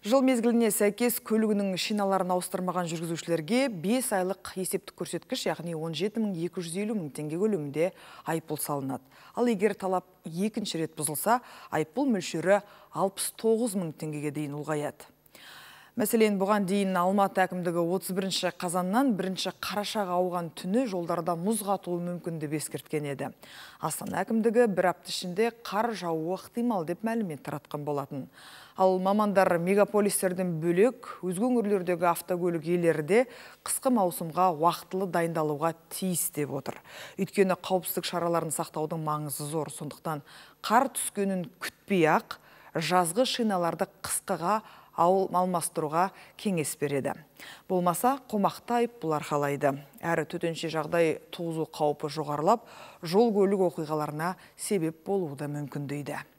Жыл мезгіліне сәйкес көлігінің шиналарын ауыстырмаған жүргізушілерге 5 айлық есептік көрсеткіш, яғни 17250 мың теңге көлемінде айыппұл салынады. Ал егер талап екінші рет бұзылса, айыппұл мөлшері 69 мың теңгеге дейін ұлғаяды. Мәселен, бұған дейін Алматы әкімдігі 31 қазаннан 1 қарашаға ауған түні жолдарда мұз қатуы мүмкін деп ескерткен еді. Астана әкімдігі бір апты ішінде қар жауы ықтимал деп мәлімет таратқан болатын. Ал мамандар мегаполистердің бөлек, өзгін өңірлердегі автокөлік иелері де қысқы маусымға уақытылы дайындалуға тиіс деп отыр. Үйткені қауіпсіздік шараларын сақтаудың маңызы зор, сондықтан қар түскенін күтпей ақ жазғы шиналарды қысқыға ауыл малмастыруға кеңес береді. Болмаса, қомақтайып бұлар қалайды. Әрі төтенше жағдай туғызу қаупы жоғарылап, жол көлік оқиғаларына себеп болуы да мүмкін